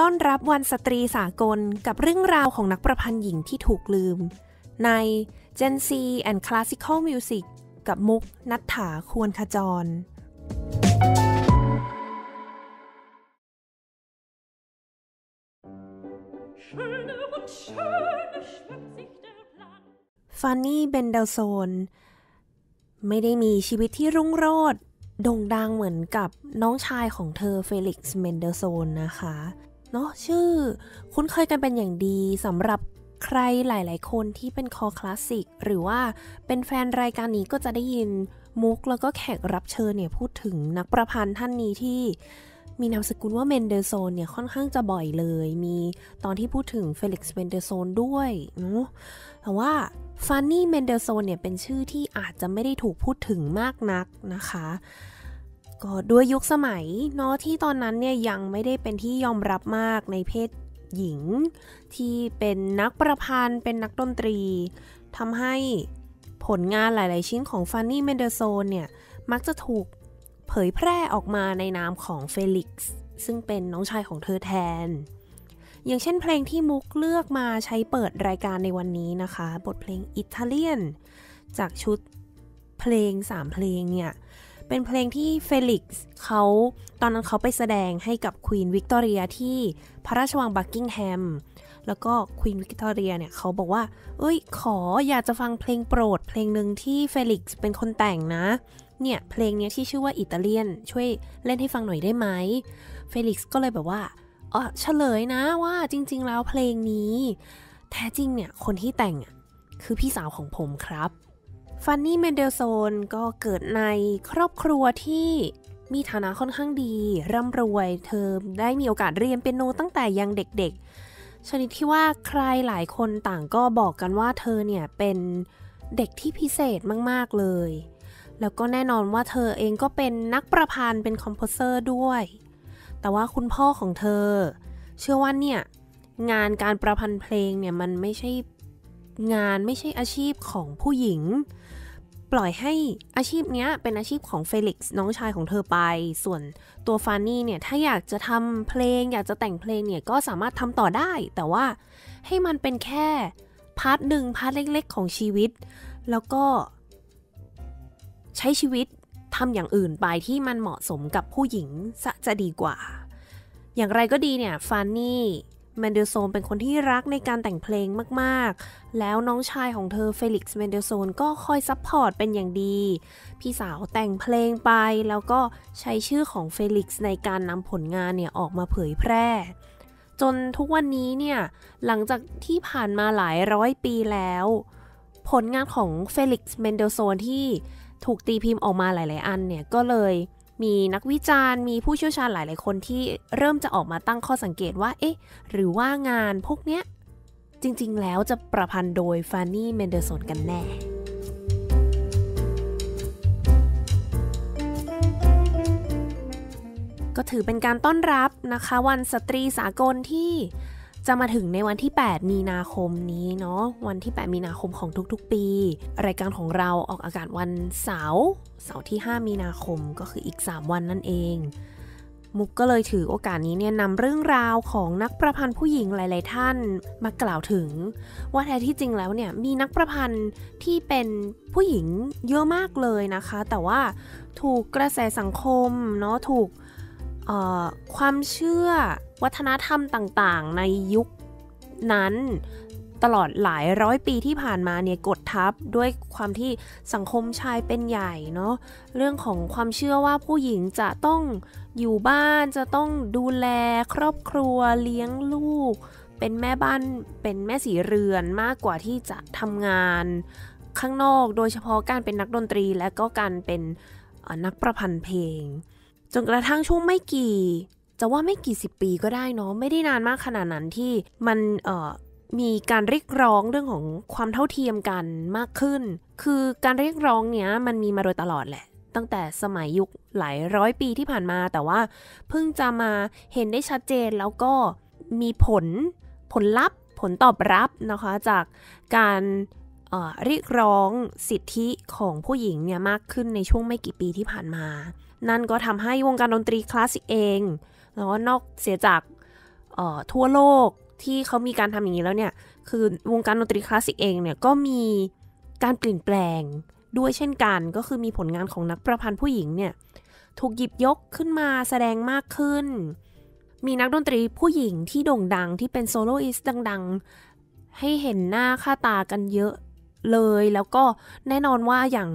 ต้อนรับวันสตรีสากลกับเรื่องราวของนักประพันธ์หญิงที่ถูกลืม ใน Gen C and Classical Music กับมุกนัทถาควรขจร ฟานนี่เบนเดลโซนไม่ได้มีชีวิตที่รุ่งโรจน์โด่งดังเหมือนกับน้องชายของเธอเฟลิกซ์เมนเดลโซนนะคะเนาะชื่อคุ้นเคยกันเป็นอย่างดีสำหรับใครหลาย ๆคนที่เป็นคอคลาสสิกหรือว่าเป็นแฟนรายการนี้ก็จะได้ยินมุกแล้วก็แขกรับเชิญเนี่ยพูดถึงนักประพันธ์ท่านนี้ที่ มีนามสกุลว่าเมนเดอร์โซนเนี่ยค่อนข้างจะบ่อยเลย มีตอนที่พูดถึงเฟลิกซ์เมนเดอร์โซนด้วยเนาะแต่ว่าฟานนี่เมนเดอร์โซนเนี่ยเป็นชื่อที่อาจจะไม่ได้ถูกพูดถึงมากนักนะคะก็ด้วยยุคสมัยเนาะที่ตอนนั้นเนี่ยยังไม่ได้เป็นที่ยอมรับมากในเพศหญิง ที่เป็นนักประพันธ์เป็นนักดนตรีทำให้ผลงานหลาย ๆชิ้นของฟันนี่เมนเดอร์โซนเนี่ยมักจะถูกเผยแพร่ออกมาในนามของเฟลิกซ์ซึ่งเป็นน้องชายของเธอแทน อย่างเช่นเพลงที่มุกเลือกมาใช้เปิดรายการในวันนี้นะคะ บทเพลงอิตาเลียน จากชุดเพลง3เพลงเนี่ยเป็นเพลงที่เฟลิกซ์เขาตอนนั้นเขาไปแสดงให้กับควีนวิกตอเรียที่พระราชวังบักกิงแฮมแล้วก็ควีนวิกตอเรียเนี่ยเขาบอกว่าเอ้ย ขออยากจะฟังเพลงโปรดเพลงหนึ่งที่เฟลิกซ์เป็นคนแต่งนะ เนี่ยเพลงนี้ที่ชื่อว่าอิตาเลียน ช่วยเล่นให้ฟังหน่อยได้ไหมเฟลิกซ์ก็เลยแบบว่าอ๋อเฉลยนะว่าจริงๆแล้วเพลงนี้ แท้จริงเนี่ยคนที่แต่งคือพี่สาวของผมครับฟันนี่เมนเดลโซนก็เกิดในครอบครัวที่มีฐานะค่อนข้างดี ร่ำรวย เธอได้มีโอกาสเรียนเปียโนตั้งแต่ยังเด็กๆ ชนิดที่ว่าใครหลายคนต่างก็บอกกันว่าเธอเนี่ยเป็นเด็กที่พิเศษมากๆเลย แล้วก็แน่นอนว่าเธอเองก็เป็นนักประพันธ์เป็นคอมโพเซอร์ด้วย แต่ว่าคุณพ่อของเธอ เชื่อว่าเนี่ยงานการประพันธ์เพลงเนี่ยมันไม่ใช่งานไม่ใช่อาชีพของผู้หญิงปล่อยให้อาชีพเนี้ยเป็นอาชีพของเฟลิกซ์น้องชายของเธอไป ส่วนตัวฟานนี่เนี่ยถ้าอยากจะทำเพลง อยากจะแต่งเพลงเนี่ยก็สามารถทำต่อได้ แต่ว่าให้มันเป็นแค่พาร์ทหนึ่งพาร์ทเล็กๆ ของชีวิต แล้วก็ใช้ชีวิตทำอย่างอื่นไปที่มันเหมาะสมกับผู้หญิงจะดีกว่า อย่างไรก็ดีเนี่ยฟานนี่แมนเดลโซนเป็นคนที่รักในการแต่งเพลงมากๆ แล้วน้องชายของเธอเฟลิกซ์แมนเดลโซนก็คอยซัพพอร์ตเป็นอย่างดี พี่สาวแต่งเพลงไป แล้วก็ใช้ชื่อของเฟลิกซ์ในการนำผลงานเนี่ย ออกมาเผยแพร่ จนทุกวันนี้เนี่ย หลังจากที่ผ่านมาหลายร้อยปีแล้ว ผลงานของเฟลิกซ์เมนเดลโซนที่ถูกตีพิมพ์ออกมาหลาย ๆ อันเนี่ย ก็เลยมีนักวิจารณ์มีผู้เชี่ยวชาญหลาย ๆ คนที่เริ่มจะออกมาตั้งข้อสังเกตว่า เอ๊ะ หรือว่างานพวกเนี้ย จริง ๆ แล้วจะประพันธ์โดยฟานนี่เมนเดอร์สันกันแน่ ก็ถือเป็นการต้อนรับนะคะ วันสตรีสากลที่จะมาถึงในวันที่ 8 มีนาคมนี้เนาะ วันที่ 8 มีนาคมของทุก ๆ ปี รายการของเราออกอากาศวันเสาร์ เสาร์ที่ 5 มีนาคมก็คืออีก 3 วันนั่นเอง มุกก็เลยถือโอกาสนี้เนี่ยนำเรื่องราวของนักประพันธ์ผู้หญิงหลาย ๆ ท่านมากล่าวถึง ว่าแท้ที่จริงแล้วเนี่ยมีนักประพันธ์ที่เป็นผู้หญิงเยอะมากเลยนะคะ แต่ว่าถูกกระแสสังคมเนาะ ถูกความเชื่อวัฒนธรรมต่างๆ ในยุคนั้นตลอดหลายร้อยปีที่ผ่านมาเนี่ยกดทับด้วยความที่สังคมชายเป็นใหญ่เนาะเรื่องของความเชื่อว่าผู้หญิงจะต้องอยู่บ้านจะต้องดูแลครอบครัวเลี้ยงลูก เป็นแม่บ้าน เป็นแม่สีเรือนมากกว่าที่จะทำงาน ข้างนอกโดยเฉพาะการเป็นนักดนตรีและก็การเป็นนักประพันธ์เพลง จนกระทั่งช่วงไม่กี่จะว่าไม่กี่สิบปีก็ได้เนาะไม่ได้นานมาก ขนาดนั้นที่มันเอ่อ มีการเรียกร้องเรื่องของความเท่าเทียมกันมากขึ้น คือการเรียกร้องเนี้ยมันมีมาโดยตลอดแหละ ตั้งแต่สมัยยุคหลายร้อยปีที่ผ่านมา แต่ว่า เพิ่งจะมาเห็นได้ชัดเจนแล้วก็มีผลผลลัพธ์ผลตอบรับนะคะจากการเรียกร้องสิทธิของผู้หญิงเนี่ยมากขึ้นในช่วงไม่กี่ปีที่ผ่านมา นั่นก็ทำให้วงการดนตรีคลาสสิกเองแล้วก็นอกเสียจากทั่วโลกที่เขามีการทำอย่างนี้แล้วเนี่ย คือวงการดนตรีคลาสสิกเองเนี่ยก็มีการเปลี่ยนแปลงด้วยเช่นกัน ก็คือมีผลงานของนักประพันธ์ผู้หญิงเนี่ยถูกหยิบยกขึ้นมาแสดงมากขึ้น มีนักดนตรีผู้หญิงที่โด่งดัง ที่เป็นโซโลอิสต์ดังๆให้เห็นหน้าค่าตากันเยอะเลย แล้วก็แน่นอนว่าอย่าง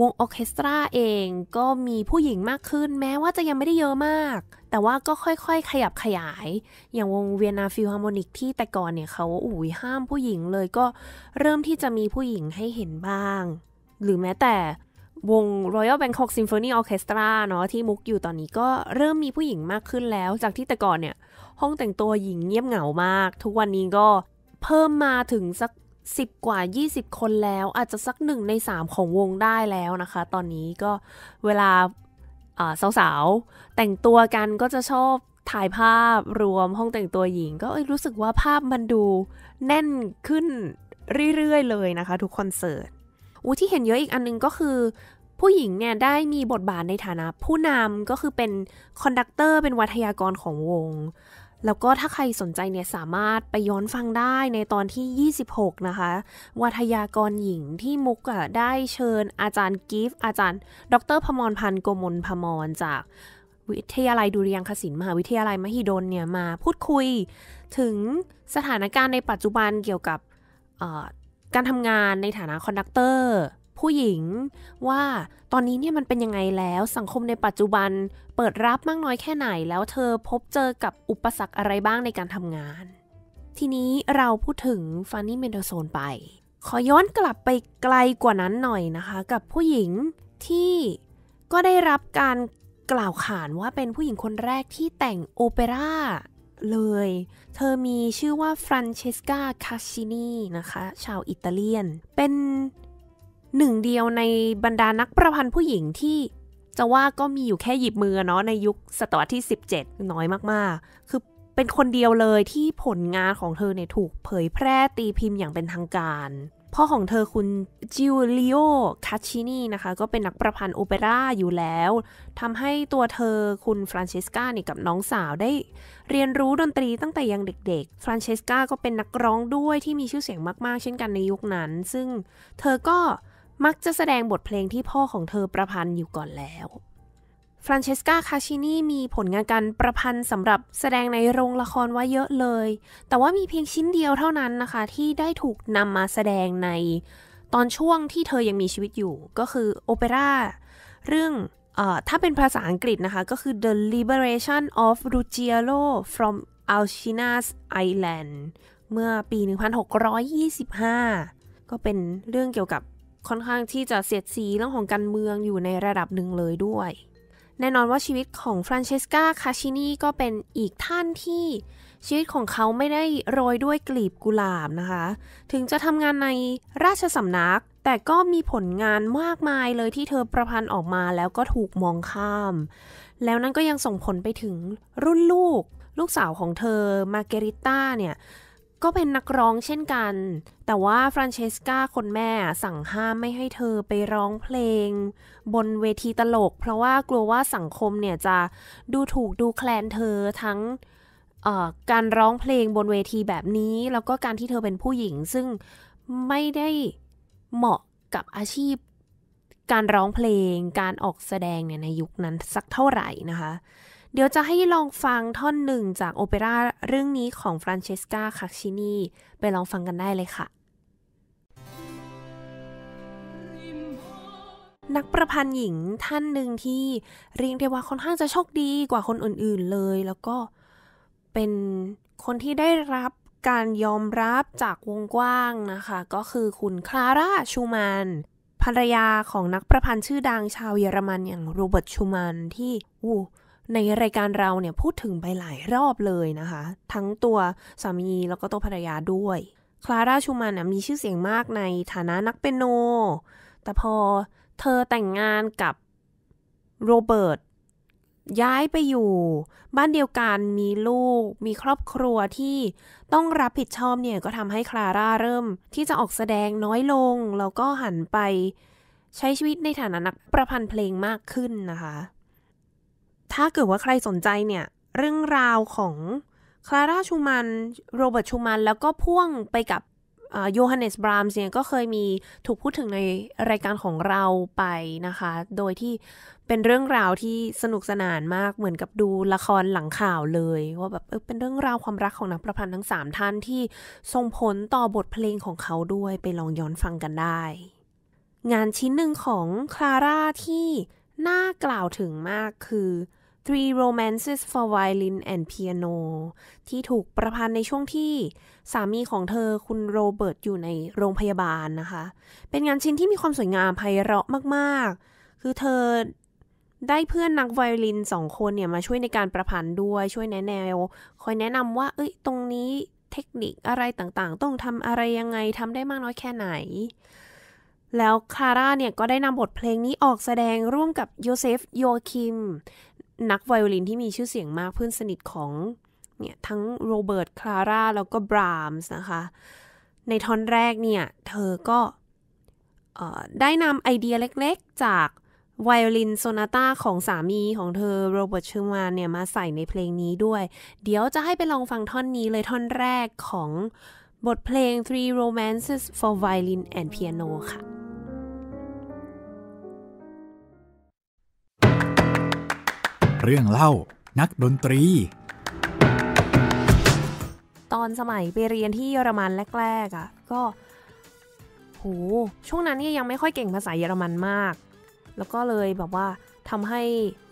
วงออเคสตราเองก็มีผู้หญิงมากขึ้น แม้ว่าจะยังไม่ได้เยอะมาก แต่ว่าก็ค่อยๆขยับขยาย อย่างวงเวียนนาฟิลฮาร์โมนิกที่แต่ก่อนเนี่ย เขาอุ้ยห้ามผู้หญิงเลยก็เริ่มที่จะมีผู้หญิงให้เห็นบ้าง หรือแม้แต่วง Royal Bangkok Symphony Orchestra เนาะที่มุกอยู่ตอนนี้ก็เริ่มมีผู้หญิงมากขึ้นแล้ว จากที่แต่ก่อนเนี่ย ห้องแต่งตัวหญิงเงียบเหงามาก ทุกวันนี้ก็เพิ่มมาถึงสัก10 กว่า 20 คนแล้วอาจจะสักหนึ่งใน 3 ของวงได้แล้วนะคะ ตอนนี้ก็เวลาสาวๆ แต่งตัวกันก็จะชอบถ่ายภาพรวมห้องแต่งตัวหญิง ก็รู้สึกว่าภาพมันดูแน่นขึ้นเรื่อยๆ เลยนะคะทุกคอนเสิร์ตอูที่เห็นเยอะอีกอันนึงก็คือ ผู้หญิงเนี่ย ได้มีบทบาทในฐานะ ผู้นำก็คือเป็นคอนดักเตอร์เป็นวัทยากรของวงแล้วก็ถ้าใครสนใจเนี่ยสามารถไปย้อนฟังได้ในตอนที่ 26นะคะวัทยากรหญิงที่มุกอะได้เชิญอาจารย์กิฟต์อาจารย์ ดรพมรพันธ์ โกมลพมรจากวิทยาลัยดุริยางคศิลป์มหาวิทยาลัยมหิดลเนี่ยมาพูดคุย ถึงสถานการณ์ในปัจจุบันเกี่ยวกับการทำงานในฐานะคอนดักเตอร์ผู้หญิงว่าตอนนี้เนี่ยมันเป็นยังไงแล้วสังคมในปัจจุบันเปิดรับมากน้อยแค่ไหนแล้วเธอพบเจอกับอุปสรรคอะไรบ้างในการทำงาน ทีนี้เราพูดถึงฟานนี่เมนเดโซนไป ขอย้อนกลับไปไกลกว่านั้นหน่อยนะคะ กับผู้หญิงที่ก็ได้รับการกล่าวขานว่าเป็นผู้หญิงคนแรกที่แต่งโอเปร่าเลย เธอมีชื่อว่าฟรานเชสกา คาชินีนะคะชาวอิตาเลียนเป็นหนึ่งเดียวในบรรดานักประพันธ์ผู้หญิงที่จะว่าก็มีอยู่แค่หยิบมือเนาะในยุคศตวรรษที่ 17 น้อยมาก ๆ คือเป็นคนเดียวเลยที่ผลงานของเธอเนี่ยถูกเผยแพร่ตีพิมพ์อย่างเป็นทางการ พ่อของเธอคุณจิวลิโอคาชินีนะคะก็เป็นนักประพันธ์โอเปร่าอยู่แล้วทำให้ตัวเธอคุณฟรานเชสกาเนี่ยกับน้องสาวได้เรียนรู้ดนตรีตั้งแต่ยังเด็ก ๆฟรานเชสกาก็เป็นนักร้องด้วยที่มีชื่อเสียงมากๆเช่นกันในยุคนั้น ซึ่งเธอก็มักจะแสดงบทเพลงที่พ่อของเธอประพันธ์อยู่ก่อนแล้ว ฟรานเชสกาคาชินีมีผลงานการประพันธ์สำหรับแสดงในโรงละครไว้เยอะเลย แต่ว่ามีเพียงชิ้นเดียวเท่านั้นนะคะ ที่ได้ถูกนำมาแสดงในตอนช่วงที่เธอยังมีชีวิตอยู่ ก็คือ โอเปร่าเรื่องอถ้าเป็นภาษาอังกฤษนะคะ ก็คือ The Liberation of Ruggiero from Alcina's Island เมื่อปี 1625 ก็เป็นเรื่องเกี่ยวกับค่อนข้างที่จะเสียดสีเรื่องของการเมืองอยู่ในระดับหนึ่งเลยด้วย แน่นอนว่าชีวิตของฟรานเชสกาคาชินีก็เป็นอีกท่านที่ชีวิตของเขาไม่ได้โรยด้วยกลีบกุหลาบนะคะ ถึงจะทำงานในราชสำนัก แต่ก็มีผลงานมากมายเลยที่เธอประพันธ์ออกมาแล้วก็ถูกมองข้าม แล้วนั่นก็ยังส่งผลไปถึงรุ่นลูก ลูกสาวของเธอมาเกริต้าเนี่ยก็เป็นนักร้องเช่นกัน แต่ว่าฟรานเชสกาคนแม่สั่งห้ามไม่ให้เธอไปร้องเพลงบนเวทีตลก เพราะว่ากลัวว่าสังคมเนี่ยจะดูถูกดูแคลนเธอทั้งการร้องเพลงบนเวทีแบบนี้แล้วก็การที่เธอเป็นผู้หญิง ซึ่งไม่ได้เหมาะกับอาชีพการร้องเพลงการออกแสดงเนี่ยในยุคนั้นสักเท่าไหร่นะคะเดี๋ยวจะให้ลองฟังท่อนหนึ่งจากโอเปร่าเรื่องนี้ของฟรานเชสกาคาชินี ไปลองฟังกันได้เลยค่ะ นักประพันธ์หญิงท่านหนึ่งที่เรียกได้ว่าค่อนข้างจะโชคดีกว่าคนอื่นๆเลย แล้วก็เป็นคนที่ได้รับการยอมรับจากวงกว้างนะคะ ก็คือคุณคลาร่าชูมันภรรยาของนักประพันธ์ชื่อดังชาวเยอรมันอย่างโรเบิร์ต ชูมันที่อู้ในรายการเราเนี่ย พูดถึงไปหลายรอบเลยนะคะ ทั้งตัวสามีแล้วก็ตัวภรรยาด้วย คลาร่าชูมันมีชื่อเสียงมากในฐานะนักเปนโน แต่พอเธอแต่งงานกับโรเบิร์ตย้ายไปอยู่ บ้านเดียวกันมีลูก มีครอบครัวที่ต้องรับผิดชอบเนี่ย ก็ทำให้คลาร่าเริ่มที่จะออกแสดงน้อยลงแล้วก็หันไปใช้ชีวิตในฐานะนักประพันธ์เพลงมากขึ้นนะคะถ้าเกิดว่าใครสนใจเนี่ย เรื่องราวของคลาร่าชูมันโรเบิร์ตชูมันแล้วก็พ่วงไปกับโยฮันเนสบรามส์เนี่ยก็เคยมีถูกพูดถึงในรายการของเราไปนะคะ โดยที่เป็นเรื่องราวที่สนุกสนานมากเหมือนกับดูละครหลังข่าวเลย ว่าแบบเเป็นเรื่องราวความรักของนักประพันธ์ทั้ง3ท่านที่ส่งผลต่อบทเพลงของเขาด้วย ไปลองย้อนฟังกันได้ งานชิ้นหนึ่งของคลาร่าที่น่ากล่าวถึงมากคือ Three Romances for Violin and Piano ที่ถูกประพันธ์ในช่วงที่ สามีของเธอคุณโรเบิร์ตอยู่ในโรงพยาบาลนะคะ เป็นงานชิ้นที่มีความสวยงามไพเราะมาก ๆ คือเธอได้เพื่อนนักไวโอลินสองคนเนี่ย มาช่วยในการประพันธ์ด้วยช่วยแนะแนว คอยแนะนำว่าเอ้ยตรงนี้เทคนิคอะไรต่างๆ ต้องทำอะไรยังไงทำได้มากน้อยแค่ไหน แล้วคาร่าเนี่ยก็ได้นำบทเพลงนี้ออกแสดงร่วมกับโยเซฟโยคิมนักไวโอลินที่มีชื่อเสียงมากเพื่อนสนิทของเนี่ยทั้งโรเบิร์ตคลาร่าแล้วก็บรามส์นะคะ ในท่อนแรกเนี่ย เธอก็ได้นำไอเดียเล็กๆ จาก ไวโอลิน โซนาต้าของสามีของเธอ โรเบิร์ตเชอร์มานเนี่ยมาใส่ในเพลงนี้ด้วย เดี๋ยวจะให้ไปลองฟังท่อนนี้เลยท่อนแรกของบทเพลง Three Romances for Violin and Piano ค่ะเรื่องเล่านักดนตรี ตอนสมัยไปเรียนที่เยอรมันแรก ๆอะ่ะ ก็โหช่วงนั้นเนี่ยยังไม่ค่อยเก่งภาษาเยอรมันมาก แล้วก็เลยแบบว่าทำให้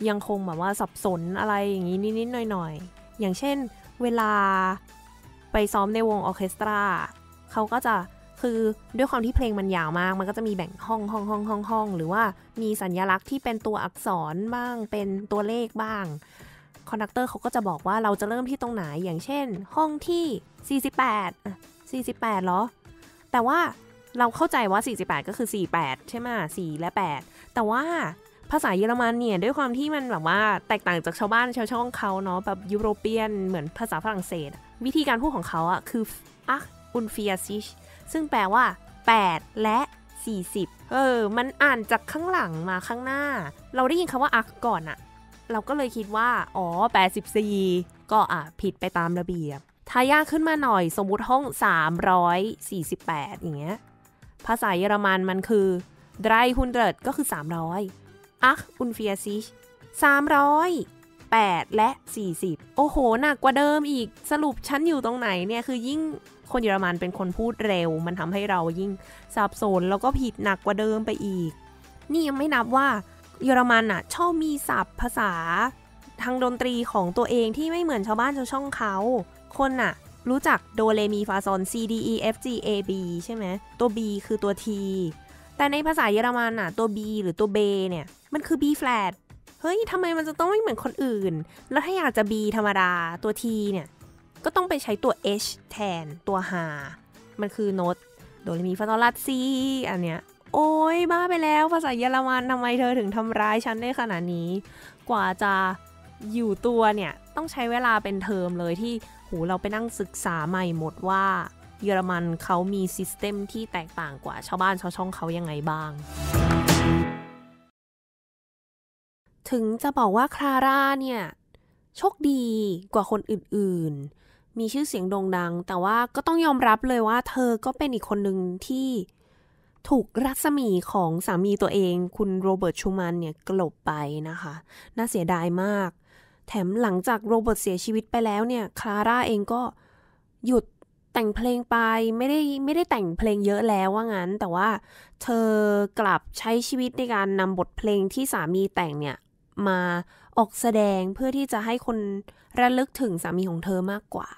ยังคงแบบว่าสับสนอะไรอย่างนี้นิดๆหน่อยๆ อย่างเช่นเวลาไปซ้อมในวงออเคสตราเขาก็จะคือด้วยความที่เพลงมันยาวมาก มันก็จะมีแบ่งห้องห้องห้องห้องห้องหรือว่ามีสัญญลักษณ์ที่เป็นตัวอักษรบ้าง เป็นตัวเลขบ้างคอนดักเตอร์เขาก็จะบอกว่าเราจะเริ่มที่ตรงไหน อย่างเช่น ห้องที่ 48 48เหรอ แต่ว่าเราเข้าใจว่า 48 ก็คือ 48 ใช่ไหม4และ 8 แต่ว่าภาษาเยอรมันเนี่ยด้วยความที่มันแบบว่าแตกต่างจากชาวบ้านชาวช่องเขาเนาะแบบยุโรเปียนเหมือนภาษาฝรั่งเศส วิธีการพูดของเขาอะคืออักอุนเฟียซิชซึ่งแปลว่า 8 และ 40 เออ มันอ่านจากข้างหลังมาข้างหน้า เราได้ยินคำว่า อักก่อนอะเราก็เลยคิดว่า อ๋อ84ก็อ่ะผิดไปตามระเบียบ ทายากขึ้นมาหน่อย สมมุติห้อง 348 อย่างเงี้ย ภาษาเยอรมันมันคือไดรฮุนเดรก็คือ 300อักอุนเฟียซิช300 8 และ 40 โอ้โห หนักกว่าเดิมอีกสรุปฉันอยู่ตรงไหนเนี่ย คือยิ่งคนเยอรมันเป็นคนพูดเร็ว มันทำให้เรายิ่งสับสนแล้วก็ผิดหนักกว่าเดิมไปอีก นี่ยังไม่นับว่าเยอรมันอ่ะ ชอบมีศัพท์ภาษาทางดนตรีของตัวเองที่ไม่เหมือนชาวบ้านชาวช่องเขา คนอ่ะ รู้จักโดเรมีฟาซอน C D E F G A B ใช่ไหมตัว B คือตัว T แต่ในภาษาเยอรมันอ่ะตัว B หรือตัว B เนี่ยมันคือ B flat เฮ้ยทำไมมันจะต้องไม่เหมือนคนอื่น แล้วถ้าอยากจะ B ธรรมดาตัว T เนี่ย ก็ต้องไปใช้ตัว H แทน ตัวหามันคือโน้ตโดเรมีฟาโอลัสซี อันเนี้ยโอ้ยบ้าไปแล้ว ภาษาเยอรมันทำไมเธอถึงทำร้ายฉันได้ขนาดนี้ กว่าจะอยู่ตัวเนี่ย ต้องใช้เวลาเป็นเทอมเลยที่หูเราไปนั่งศึกษาใหม่หมดว่า เยอรมันเขามีซิสเต็มที่แตกต่างกว่าชาวบ้านชาวช่องเขายังไงบ้างถึงจะบอกว่าคลาร่าเนี่ยโชคดีกว่าคนอื่นๆ มีชื่อเสียงโด่งดัง แต่ว่าก็ต้องยอมรับเลยว่าเธอก็เป็นอีกคนหนึ่งที่ถูกรัศมีของสามีตัวเองคุณโรเบิร์ตชูมันเนี่ยกลบไปนะคะ น่าเสียดายมาก แถมหลังจากโรเบิร์ตเสียชีวิตไปแล้วเนี่ยคลาร่าเองก็หยุดแต่งเพลงไป ไม่ได้ไม่ได้แต่งเพลงเยอะแล้วว่างั้น แต่ว่าเธอกลับใช้ชีวิตในการนำบทเพลงที่สามีแต่งเนี่ยมาออกแสดงเพื่อที่จะให้คน ระลึกถึงสามีของเธอมากกว่า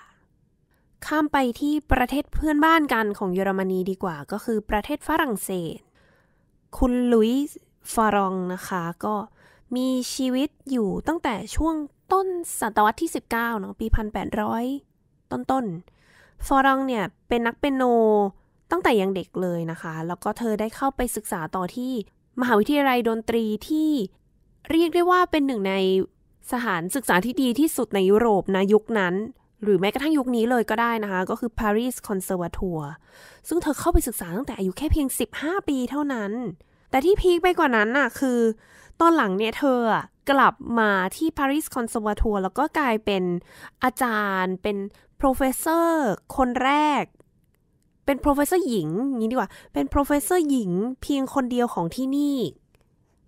ข้ามไปที่ประเทศเพื่อนบ้านกันของเยอรมนีดีกว่า ก็คือประเทศฝรั่งเศส คุณลุยส์ฟารองนะคะก็มีชีวิตอยู่ตั้งแต่ช่วงต้นศตวรรษที่ 19เนาะปี 1800 ต้นต้นฟอรองเนี่ย เป็นนักเปนโนตั้งแต่ยังเด็กเลยนะคะ แล้วก็เธอได้เข้าไปศึกษาต่อที่มหาวิทยาลัยดนตรีที่เรียกได้ว่าเป็นหนึ่งในสถานศึกษาที่ดีที่สุดในยุโรปนะ ยุคนั้น หรือแม้กระทั่งยุคนี้เลยก็ได้นะคะ ก็คือ Paris Conservatoire ซึ่งเธอเข้าไปศึกษาตั้งแต่อายุแค่เพียง 15 ปีเท่านั้น แต่ที่พีคไปกว่านั้นน่ะคือตอนหลังเนี่ยเธอกลับมาที่ Paris Conservatoire แล้วก็กลายเป็นอาจารย์ เป็น professor คนแรก เป็น professor หญิงนี้ดีกว่าเป็น professor หญิง เพียงคนเดียวของที่นี่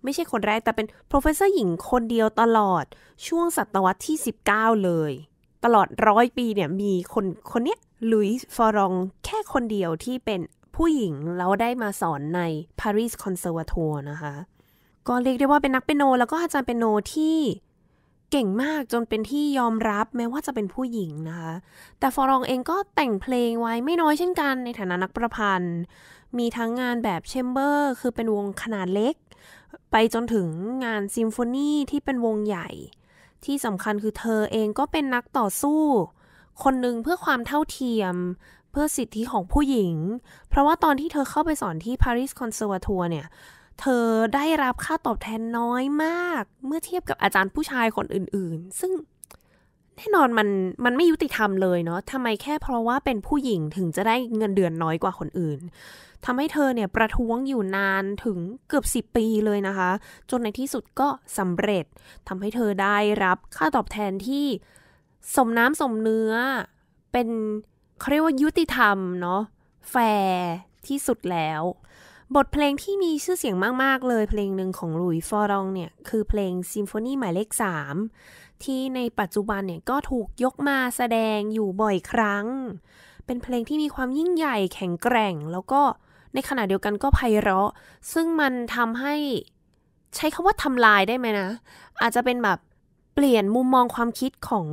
ไม่ใช่คนแรกแต่เป็น professor หญิงคนเดียวตลอดช่วงศตวรรษที่ 19 เลย ตลอดร้อยปีเนี่ยมีคนคนเนี้ยลุยส์ฟอรองแค่คนเดียวที่เป็นผู้หญิงแล้วได้มาสอนใน Paris Conservatoire นะคะก็เรียกได้ว่าเป็นนักเปียโน แล้วก็อาจารย์เปียโนที่เก่งมากจนเป็นที่ยอมรับแม้ว่าจะเป็นผู้หญิงนะคะแต่ฟอรองเองก็แต่งเพลงไว้ไม่น้อยเช่นกัน ในฐานะนักประพันธ์ มีทั้งงานแบบเชมเบอร์คือเป็นวงขนาดเล็กไปจนถึงงานซิมโฟนีที่เป็นวงใหญ่ ที่สำคัญคือเธอเองก็เป็นนักต่อสู้ คนหนึ่งเพื่อความเท่าเทียม เพื่อสิทธิของผู้หญิง เพราะว่าตอนที่เธอเข้าไปสอนที่ Paris Conservatoire เนี่ยเธอได้รับค่าตอบแทนน้อยมากเมื่อเทียบกับอาจารย์ผู้ชายคนอื่นๆ ซึ่งแน่นอนมันมันไม่ยุติธรรมเลยเนาะทำไมแค่เพราะว่าเป็นผู้หญิงถึงจะได้เงินเดือนน้อยกว่าคนอื่นทำให้เธอเนี่ยประท้วงอยู่นานถึงเกือบ 10 ปีเลยนะคะ จนในที่สุดก็สำเร็จทำให้เธอได้รับค่าตอบแทนที่สมน้ำสมเนื้อเป็นเขาเรียกว่ายุติธรรมเนาะแฟร์ที่สุดแล้ว บทเพลงที่มีชื่อเสียงมาก ๆ เลย เพลงหนึ่งของลุยฟอรองเนี่ย คือเพลงซิมโฟนีหมายเลข3ที่ในปัจจุบันเนี่ย ก็ถูกยกมาแสดงอยู่บ่อยครั้ง เป็นเพลงที่มีความยิ่งใหญ่ แข็งแกร่งแล้วก็เในขณะเดียวกันก็ไพเราะ ซึ่งมันทำให้ใช้คำว่าทำลายได้ไหมนะ อาจจะเป็นแบบเปลี่ยนมุมมองความคิดของ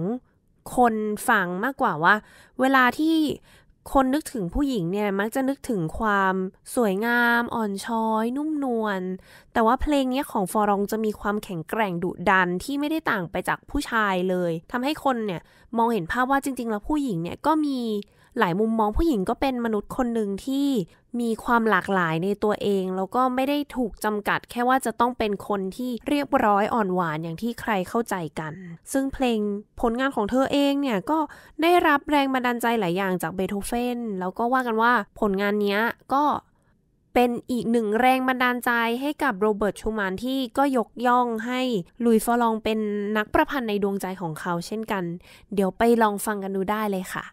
คนฟังมากกว่าว่า เวลาที่คนนึกถึงผู้หญิงเนี่ยมักจะนึกถึงความสวยงาม อ่อนช้อยนุ่มนวล แต่ว่าเพลงนี้ของฟอรองจะมีความแข็งแกร่งดุดันที่ไม่ได้ต่างไปจากผู้ชายเลยทำให้คนเนี่ยมองเห็นภาพว่าจริงๆแล้วผู้หญิงเนี่ยก็มีหลายมุมมองผู้หญิงก็เป็นมนุษย์คนหนึ่งที่มีความหลากหลายในตัวเอง แล้วก็ไม่ได้ถูกจำกัดแค่ว่าจะต้องเป็นคนที่เรียบร้อยอ่อนหวานอย่างที่ใครเข้าใจกัน ซึ่งเพลงผลงานของเธอเองเนี่ยก็ได้รับแรงบันดาลใจหลายอย่างจากเบโธเฟนแล้วก็ว่ากันว่า ผลงานนี้ก็เป็นอีกหนึ่งแรงบันดาลใจให้กับโรเบิร์ตชูมานที่ก็ยกย่องให้ลุยฟอลองเป็นนักประพันธ์ในดวงใจของเขา เช่นกัน เดี๋ยวไปลองฟังกันดูได้เลยค่ะ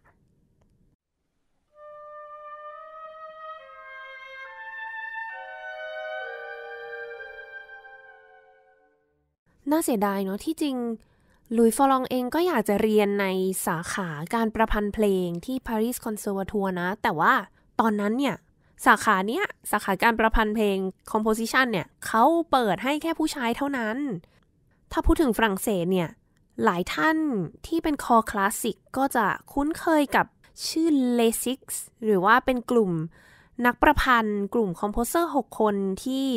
น่าเสียดายเนาะที่จริงลุยฟอลองเองก็อยากจะเรียนในสาขาการประพันธ์เพลงที่ Paris Conservatoire นะแต่ว่าตอนนั้นเนี่ย สาขาเนี้ยสาขาการประพันธ์เพลง composition เนี่ยเขาเปิดให้แค่ผู้ชายเท่านั้น ถ้าพูดถึงฝรั่งเศสเนี่ย หลายท่านที่เป็นคอคลาสสิกก็จะคุ้นเคยกับชื่อเลซิกส์หรือว่าเป็นกลุ่มนักประพันธ์กลุ่มคอมโพเซอร์6คนที่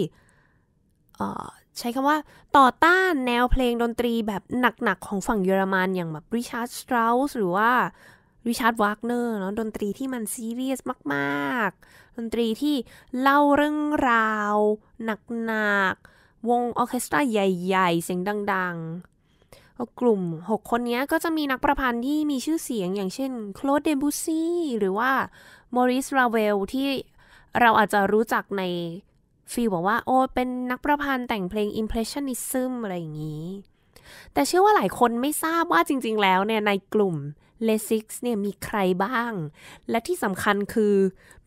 ใช้คำว่าต่อต้านแนวเพลงดนตรีแบบหนักๆ ของฝั่งเยอรมันอย่างแบบริชาร์ดสตราสหรือว่าริชาร์ดวากเนอร์เนาะดนตรีที่มันซีเรียสมาก ๆ ดนตรีที่เล่าเรื่องราว หนักๆวงออเคสตราใหญ่ๆ เสียงดังๆกลุ่ม 6 คนนี้ก็จะมีนักประพันธ์ที่มีชื่อเสียงอย่างเช่นโคลดเดบูซี่หรือว่ามอริสราเวลที่เราอาจจะรู้จักในฟีลบอกว่าโอ้เป็นนักประพันธ์แต่งเพลง impressionism อะไรอย่างนี้ แต่เชื่อว่าหลายคนไม่ทราบว่าจริงๆแล้วเนี่ยในกลุ่มเล s ิกเนี่ยมีใครบ้าง และที่สำคัญคือ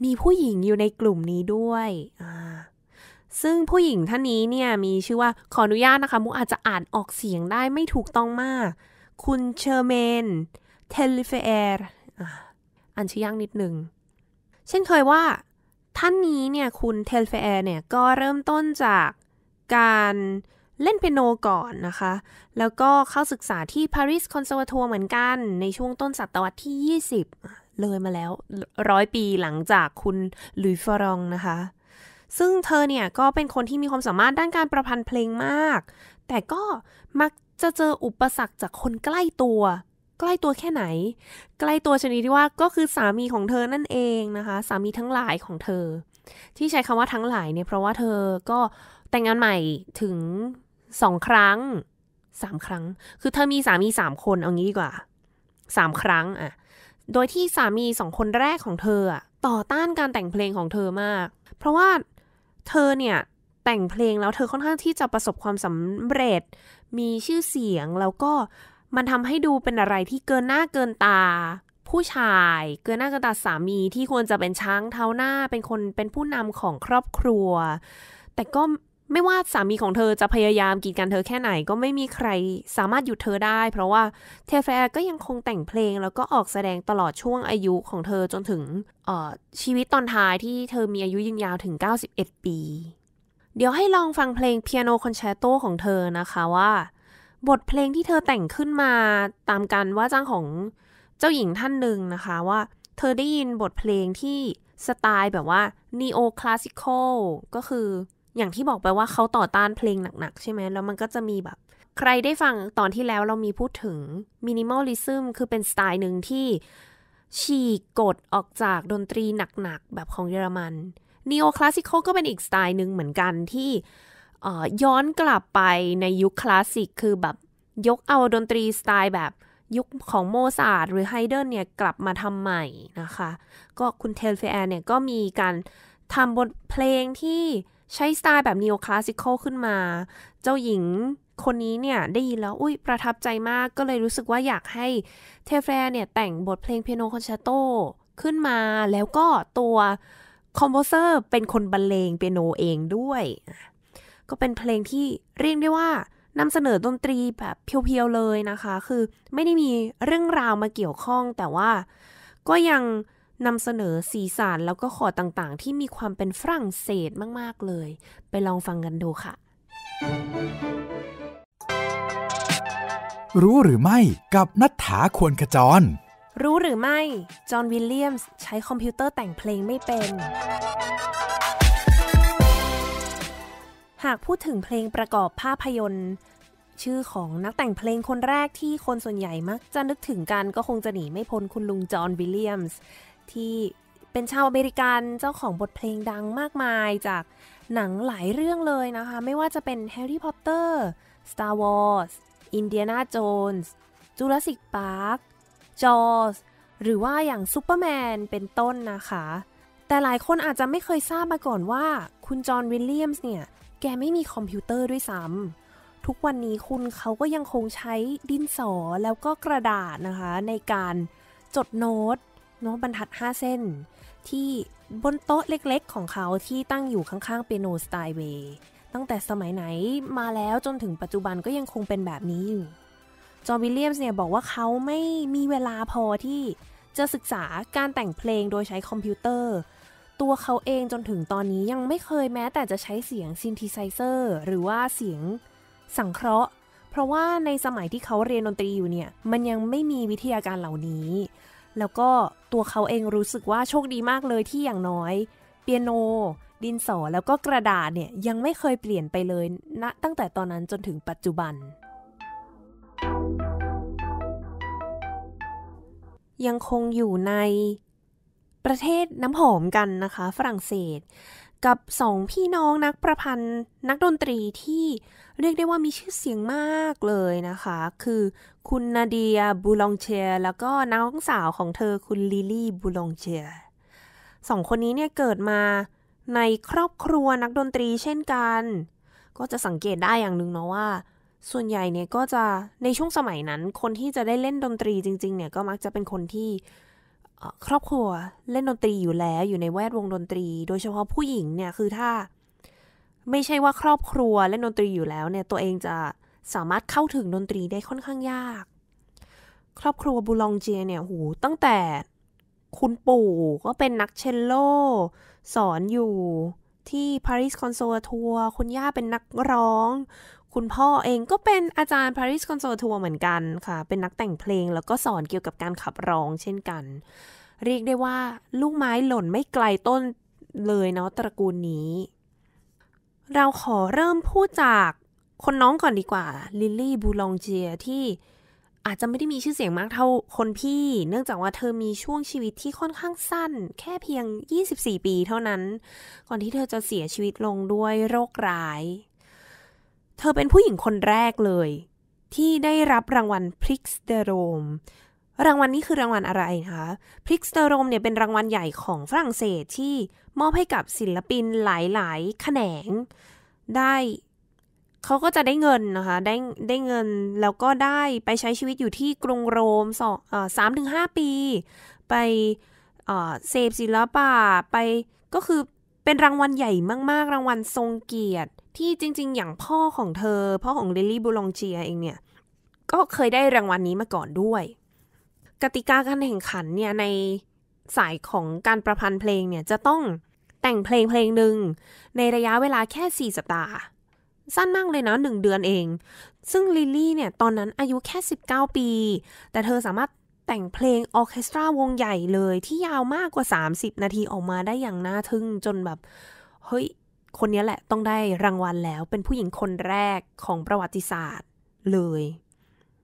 มีผู้หญิงอยู่ในกลุ่มนี้ด้วย ซึ่งผู้หญิงท่านนี้เนี่ยมีชื่อว่าขออนุญาตนะคะมุอาจจะอ่านออกเสียงได้ไม่ถูกต้องมากคุณเชอร์เมนเทลิเฟอร์อ่านชื่อย่างนิดหนึ่ง เช่นเคยว่าท่านนี้เนี่ย คุณเทลเฟอร์เนี่ย ก็เริ่มต้นจากการเล่นเปียโนก่อนนะคะ แล้วก็เข้าศึกษาที่ Paris Conservatoire เหมือนกัน ในช่วงต้นศตวรรษที่ 20 เลยมาแล้วร้อยปีหลังจากคุณลุยฟรองนะคะ ซึ่งเธอเนี่ย ก็เป็นคนที่มีความสามารถด้านการประพันธ์เพลงมาก แต่ก็มักจะเจออุปสรรคจากคนใกล้ตัวใกล้ตัวแค่ไหน ใกล้ตัวชนิดที่ว่าก็คือสามีของเธอนั่นเองนะคะ สามีทั้งหลายของเธอ ที่ใช้คำว่าทั้งหลายเนี่ยเพราะว่าเธอก็แต่งงานใหม่ถึงสองครั้งสามครั้ง คือเธอมีสามีสามคนเอางี้ดีกว่าสามครั้งอะโดยที่สามีสองคนแรกของเธออะต่อต้านการแต่งเพลงของเธอมาก เพราะว่าเธอเนี่ยแต่งเพลงแล้วเธอค่อนข้างที่จะประสบความสำเร็จ มีชื่อเสียงแล้วก็มันทำให้ดูเป็นอะไรที่เกินหน้าเกินตา ผู้ชายเกินหน้าเกินตาสามีที่ควรจะเป็นช้างเท้าหน้าเป็นคนเป็นผู้นำของครอบครัว แต่ก็ไม่ว่าสามีของเธอจะพยายามกีดกันเธอแค่ไหนก็ไม่มีใครสามารถหยุดเธอได้ เพราะว่าเทฟแฟก็ยังคงแต่งเพลงแล้วก็ออกแสดงตลอดช่วงอายุของเธอจนถึงชีวิตตอนท้ายที่เธอมีอายุยืนยาวถึง 91 ปี เดี๋ยวให้ลองฟังเพลงเปียโนคอนแชตโตของเธอนะคะว่าบทเพลงที่เธอแต่งขึ้นมาตามการว่าจ้างของเจ้าหญิงท่านหนึ่งนะคะว่า เธอได้ยินบทเพลงที่สไตล์แบบว่า neo classical ก็คืออย่างที่บอกไปว่าเขาต่อต้านเพลงหนักๆใช่ไหมแล้วมันก็จะมีแบบ ใครได้ฟังตอนที่แล้วเรามีพูดถึงมินิมอลลิซึมคือเป็นสไตล์หนึ่งที่ฉีกกดออกจากดนตรีหนักๆ แบบของเยอรมันนโอคลาสสิคก็เป็นอีกสไตล์หนึ่งเหมือนกันที่ย้อนกลับไปในยุคคลาสสิกคือแบบ ยกเอาดนตรีสไตล์แบบยุคของโมซาร์ทหรือไฮเดนเนี่ยกลับมาทำใหม่นะคะ ก็คุณเทลเฟแอร์เนี่ยก็มีการทำบทเพลงที่ใช้สไตล์แบบนีโอคลาสสิคอลขึ้นมา เจ้าหญิงคนนี้เนี่ยได้ยินแล้ว อุ้ยประทับใจมากก็เลยรู้สึกว่าอยากให้ เทฟแรเนี่ยแต่งบทเพลงเปียโนคอนแชตโตขึ้นมา แล้วก็ตัวคอมโพเซอร์ เป็นคนบรรเลงเปียโนเองด้วยก็เป็นเพลงที่เรียกได้ว่านำเสนอดนตรีแบบเพียวๆเลยนะคะ คือไม่ได้มีเรื่องราวมาเกี่ยวข้อง แต่ว่าก็ยังนำเสนอสีสันแล้วก็ขอต่างๆ ที่มีความเป็นฝรั่งเศสมากๆเลย ไปลองฟังกันดูค่ะ รู้หรือไม่กับนัทถาควรขจรรู้หรือไม่จอห์นวิลเลียมส์ใช้คอมพิวเตอร์แต่งเพลงไม่เป็นหากพูดถึงเพลงประกอบภาพยนตร์ ชื่อของนักแต่งเพลงคนแรกที่คนส่วนใหญ่มักจะนึกถึงกันก็คงจะหนีไม่พ้นคุณลุง จอห์นวิลเลียมส์ที่เป็นชาวอเมริกัน เจ้าของบทเพลงดังมากมายจากหนังหลายเรื่องเลยนะคะ ไม่ว่าจะเป็น Harry Potter Star Wars Indiana Jones Jurassic Park Jaws หรือว่าอย่างซูเปอร์แมนเป็นต้นนะคะ แต่หลายคนอาจจะไม่เคยทราบมาก่อนว่าคุณจอห์นวิลเลียมส์เนี่ยแกไม่มีคอมพิวเตอร์ด้วยซ้ำ ทุกวันนี้คุณเขาก็ยังคงใช้ดินสอแล้วก็กระดาษนะคะ ในการจดโน้ต โน้ตบรรทัด 5 เส้น ที่บนโต๊ะเล็กๆของเขาที่ตั้งอยู่ข้างๆเปียโนสไตล์เวยตั้งแต่สมัยไหนมาแล้วจนถึงปัจจุบันก็ยังคงเป็นแบบนี้อยู่จอห์นวิลเลียมส์เนี่ยบอกว่าเขาไม่มีเวลาพอที่จะศึกษาการแต่งเพลงโดยใช้คอมพิวเตอร์ตัวเขาเองจนถึงตอนนี้ยังไม่เคยแม้แต่จะใช้เสียงซินทิไซเซอร์ หรือว่าเสียงสังเคราะห์ เพราะว่าในสมัยที่เขาเรียนดนตรีอยู่เนี่ยมันยังไม่มีวิทยาการเหล่านี้ แล้วก็ตัวเขาเองรู้สึกว่าโชคดีมากเลยที่อย่างน้อย เปียโน ดินสอแล้วก็กระดาษเนี่ยยังไม่เคยเปลี่ยนไปเลยณนะตั้งแต่ตอนนั้นจนถึงปัจจุบัน ยังคงอยู่ในประเทศน้ำหอมกันนะคะ ฝรั่งเศสกับสองพี่น้องนักประพันธ์ นักดนตรีที่เรียกได้ว่ามีชื่อเสียงมากเลยนะคะ คือคุณนาเดียบูลองเชียแล้วก็น้องสาวของเธอคุณลิลี่บูลองเชียสองคนนี้เนี่ยเกิดมาในครอบครัวนักดนตรีเช่นกัน ก็จะสังเกตได้อย่างหนึ่งเนาะว่า ส่วนใหญ่เนี่ยก็จะในช่วงสมัยนั้นคนที่จะได้เล่นดนตรีจริงๆ เนี่ยก็มักจะเป็นคนที่ครอบครัวเล่นดนตรีอยู่แล้วอยู่ในแวดวงดนตรีโดยเฉพาะผู้หญิงเนี่ยคือถ้า ไม่ใช่ว่าครอบครัวเล่นดนตรีอยู่แล้วเนี่ยตัวเองจะสามารถเข้าถึงดนตรีได้ค่อนข้างยาก ครอบครัว บูลองเจเนี่ยหูตั้งแต่คุณปู่ก็เป็นนักเชลโล สอนอยู่ที่ Paris c o n s e r v a t o i r คุณย่าเป็นนักร้องคุณพ่อเองก็เป็นอาจารย์ Paris Conservatoire เหมือนกันค่ะ เป็นนักแต่งเพลงแล้วก็สอนเกี่ยวกับการขับร้องเช่นกัน เรียกได้ว่าลูกไม้หล่นไม่ไกลต้นเลยเนาะตระกูลนี้ เราขอเริ่มพูดจากคนน้องก่อนดีกว่า ลิลลี่บูลองเจียที่อาจจะไม่ได้มีชื่อเสียงมากเท่าคนพี่ เนื่องจากว่าเธอมีช่วงชีวิตที่ค่อนข้างสั้น แค่เพียง 24 ปี เท่านั้น ก่อนที่เธอจะเสียชีวิตลงด้วยโรคร้ายเธอเป็นผู้หญิงคนแรกเลยที่ได้รับรางวัลพริกสเตโรม รางวัลนี้คือรางวัลอะไรนะคะ พริกสเตโรมเนี่ยเป็นรางวัลใหญ่ของฝรั่งเศสที่มอบให้กับศิลปินหลาย ๆ แขนงได้ เขาก็จะได้เงินนะคะ ได้ได้เงินแล้วก็ได้ไปใช้ชีวิตอยู่ที่กรุงโรมสองสามถึงห้าปี ไปเสพศิลปะไปก็คือเป็นรางวัลใหญ่มากๆ รางวัลทรงเกียรติที่จริง ๆ อย่างพ่อของเธอ พ่อของลิลลี่บูลองเชียเองเนี่ย ก็เคยได้รางวัลนนี้มาก่อนด้วย กติกาการแข่งขันเนี่ย ในสายของการประพันธ์เพลงเนี่ย จะต้องแต่งเพลงเพลงหนึ่งในระยะเวลาแค่ 4 สัปดาห์สั้นมากเลยนะหนึ่งเดือนเอง ซึ่งลิลลี่เนี่ย ตอนนั้นอายุแค่ 19 ปี แต่เธอสามารถแต่งเพลงออเคสตราวงใหญ่เลย ที่ยาวมากกว่า 30 นาทีออกมาได้อย่างน่าทึ่งจนแบบ เฮ้ยคนนี้แหละต้องได้รางวัลแล้ว เป็นผู้หญิงคนแรกของประวัติศาสตร์เลย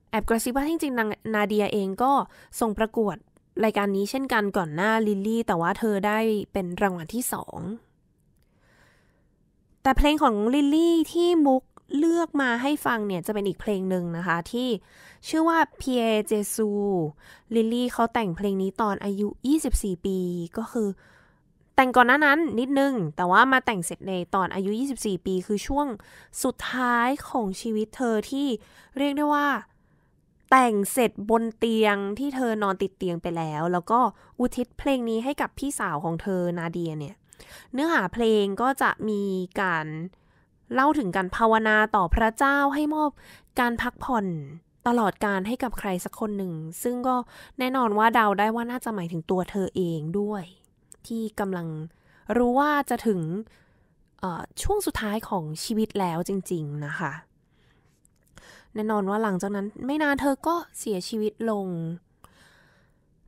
แอบกระซิบว่าจริงๆนางนาเดียเองก็ส่งประกวดรายการนี้เช่นกันก่อนหน้าลิลลี่ แต่ว่าเธอได้เป็นรางวัลที่สองแต่เพลงของลิลลี่ที่มุกเลือกมาให้ฟังเนี่ย จะเป็นอีกเพลงหนึ่งนะคะ ที่ชื่อว่าเพียเจซูลิลลี่เขาแต่งเพลงนี้ตอนอายุ 24 ปีก็คือแต่งก่อนหน้านั้นนิดนึง แต่ว่ามาแต่งเสร็จในตอนอายุ 24 ปี คือช่วงสุดท้ายของชีวิตเธอที่เรียกได้ว่าแต่งเสร็จบนเตียงที่เธอนอนติดเตียงไปแล้ว แล้วก็อุทิศเพลงนี้ให้กับพี่สาวของเธอนาเดียเนี่ยเนื้อหาเพลงก็จะมีการเล่าถึงการภาวนาต่อพระเจ้าให้มอบการพักผ่อนตลอดการให้กับใครสักคนหนึ่ง ซึ่งก็แน่นอนว่าเดาได้ว่าน่าจะหมายถึงตัวเธอเองด้วย ที่กำลังรู้ว่าจะถึงช่วงสุดท้ายของชีวิตแล้วจริงๆนะคะ แน่นอนว่าหลังจากนั้นไม่นานเธอก็เสียชีวิตลง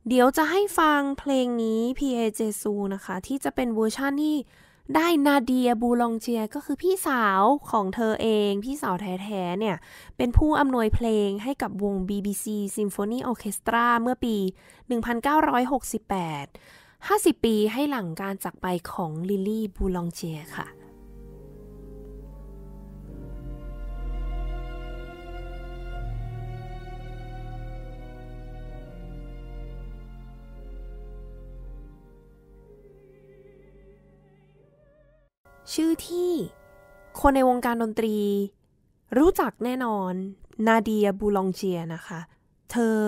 เดี๋ยวจะให้ฟังเพลงนี้ P.A. j e s u นะคะ ที่จะเป็นเวอร์ชันที่ได้นาเดียบูลองเจียก็คือพี่สาวของเธอเอง พี่สาวแท้ๆเนี่ย เป็นผู้อำนวยเพลงให้กับวง BBC Symphony Orchestra เมื่อปี 1968 50 ปีให้หลังการจากไปของลิลลี่บูลองเจียค่ะชื่อที่ คนในวงการดนตรีรู้จักแน่นอนนาเดียบูลองเจียนะคะ เธอ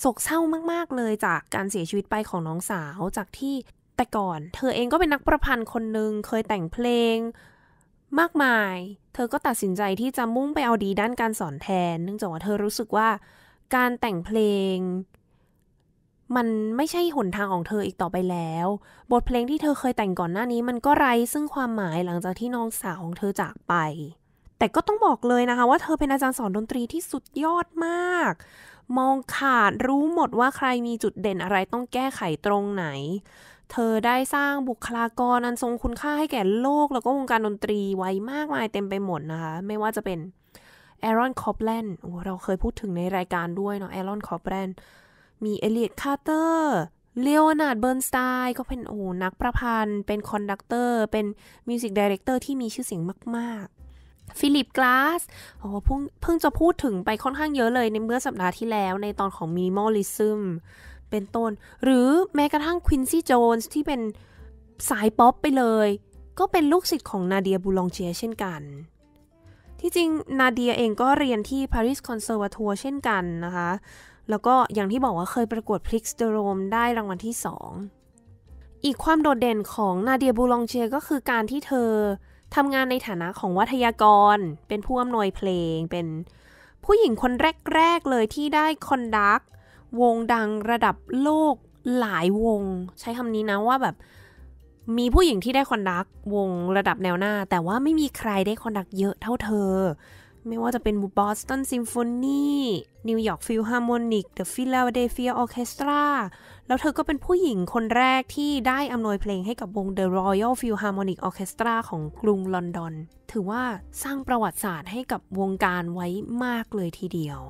โศกเศร้ามาก ๆเลยจากการเสียชีวิตไปของน้องสาวจากที่แต่ก่อน เธอเองก็เป็นนักประพันธ์คนหนึ่งเคยแต่งเพลง มากมายเธอก็ตัดสินใจที่จะมุ่งไปเอาดีด้านการสอนแทน เนื่องจากว่าเธอรู้สึกว่าการแต่งเพลงมันไม่ใช่หนทางของเธออีกต่อไปแล้ว บทเพลงที่เธอเคยแต่งก่อนหน้านี้มันก็ไร้ซึ่งความหมายหลังจากที่น้องสาวของเธอจากไป แต่ก็ต้องบอกเลยนะคะว่าเธอเป็นอาจารย์สอนดนตรีที่สุดยอดมาก มองขาดรู้หมดว่าใครมีจุดเด่นอะไรต้องแก้ไขตรงไหน เธอได้สร้างบุคลากรอันทรงคุณค่าให้แก่โลกแล้วก็วงการดนตรีไว้มากมายเต็มไปหมดนะคะ ไม่ว่าจะเป็นแอรอน คอปแลนด์เราเคยพูดถึงในรายการด้วยเนาะแอรอน คอปแลนด์มีเอเลียดคาร์เตอร์ เลโอนาร์ดเบิร์นสไตน์ก็เป็นโอ้ นักประพันธ์ เป็นคอนดักเตอร์ เป็นมิวสิกดีเรคเตอร์ที่มีชื่อเสียงมากๆฟิลิปกลาส โอ้เพิ่งเพิ่งจะพูดถึงไปค่อนข้างเยอะเลยในเมื่อสัปดาห์ที่แล้วในตอนของมินิมอลลิซึม เป็นต้น หรือแม้กระทั่งควินซี่โจนส์ที่เป็นสายป๊อปไปเลย ก็เป็นลูกศิษย์ของนาเดียบูลองเชียเช่นกัน ที่จริงนาเดียเองก็เรียนที่ Paris Conservatoire เช่นกันนะคะแล้วก็อย่างที่บอกว่าเคยประกวดพลิกสเตโรมได้รางวัลที่2อีกความโดดเด่นของนาเดียบูลองเชียก็คือการที่เธอทำงานในฐานะของวัทยากร เป็นผู้อำนวยเพลงเป็นผู้หญิงคนแรกๆ เลยที่ได้คอนดักวงดังระดับโลกหลายวง ใช้คำนี้นะว่าแบบ มีผู้หญิงที่ได้คอนดักวงระดับแนวหน้า แต่ว่าไม่มีใครได้คอนดักเยอะเท่าเธอไม่ว่าจะเป็นบอสตันซิมโฟนีนิวยอร์กฟิลฮาร์โมนิกเดอะฟิลาเดลเฟียออเคสตรา แล้วเธอก็เป็นผู้หญิงคนแรกที่ได้อำนวยเพลงให้กับวง The Royal Philharmonic Orchestra ของกรุงลอนดอนถือว่าสร้างประวัติศาสตร์ให้กับวงการไว้มากเลยทีเดียว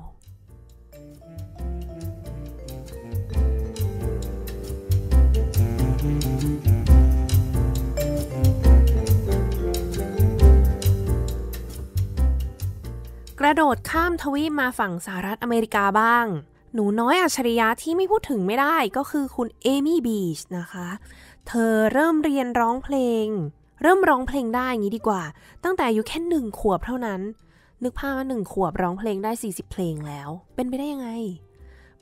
กระโดดข้ามทวีปมาฝั่งสหรัฐอเมริกาบ้าง หนูน้อยอัจฉริยะที่ไม่พูดถึงไม่ได้ก็คือคุณเอมี่บีชนะคะ เธอเริ่มเรียนร้องเพลง เริ่มร้องเพลงได้อย่างนี้ดีกว่า ตั้งแต่อยู่แค่หนึ่งขวบเท่านั้น นึกภาพว่าหนึ่งขวบร้องเพลงได้ 40 เพลงแล้ว เป็นไปได้ยังไง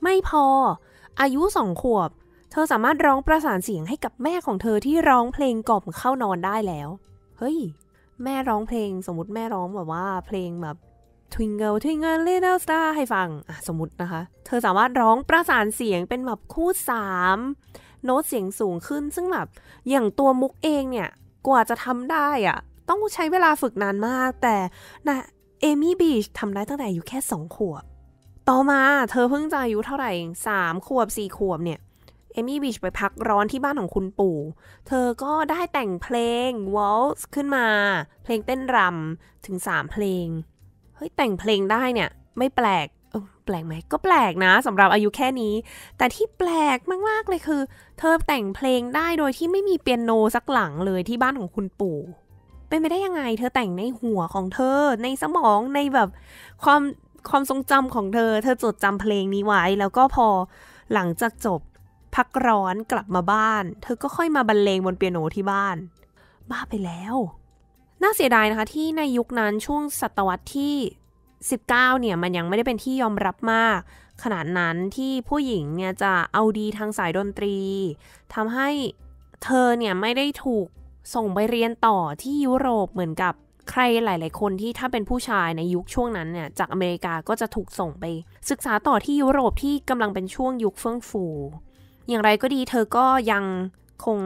ไม่พอ อายุสองขวบ เธอสามารถร้องประสานเสียงให้กับแม่ของเธอที่ร้องเพลงกล่อมเข้านอนได้แล้ว เฮ้ย แม่ร้องเพลง สมมติแม่ร้องแบบว่าเพลงแบบ Twinkle Twinkle Little Star ให้ฟัง สมมตินะคะ เธอสามารถร้องประสานเสียงเป็นแบบคู่สามโน้ตเสียงสูงขึ้น ซึ่งแบบอย่างตัวมุกเองเนี่ย กว่าจะทำได้อะต้องใช้เวลาฝึกนานมาก แต่นะเอมี่บีชทำได้ตั้งแต่อยู่แค่สองขวบ ต่อมาเธอเพิ่งจะอายุเท่าไหร่สามขวบสี่ขวบเนี่ยเอมี่บีชไปพักร้อนที่บ้านของคุณปู่เธอก็ได้แต่งเพลงวอลซ์ขึ้นมา เพลงเต้นรำถึง 3 เพลงเฮ้ย แต่งเพลงได้เนี่ย ไม่แปลกแปลกไหม ก็แปลกนะสำหรับอายุแค่นี้ แต่ที่แปลกมากๆเลยคือ เธอแต่งเพลงได้โดยที่ไม่มีเปียโนสักหลังเลยที่บ้านของคุณปู่ เป็นไปได้ยังไงเธอแต่งในหัวของเธอในสมองในแบบความความทรงจำของเธอ เธอจดจำเพลงนี้ไว้ แล้วก็พอหลังจากจบพักร้อนกลับมาบ้าน เธอก็ค่อยมาบรรเลงบนเปียโนที่บ้านบ้าไปแล้วน่าเสียดายนะคะ ที่ในยุคนั้นช่วงศตวรรษที่ 19เนี่ย มันยังไม่ได้เป็นที่ยอมรับมาก ขนาดนั้นที่ผู้หญิงเนี่ยจะเอาดีทางสายดนตรีทำให้เธอเนี่ย ไม่ได้ถูกส่งไปเรียนต่อที่ยุโรปเหมือนกับใครหลาย ๆ คนที่ถ้าเป็นผู้ชายในยุคช่วงนั้นเนี่ยจากอเมริกาก็จะถูกส่งไป ศึกษาต่อที่ยุโรปที่กำลังเป็นช่วงยุคเฟื่องฟูอย่างไรก็ดีเธอก็ยังคง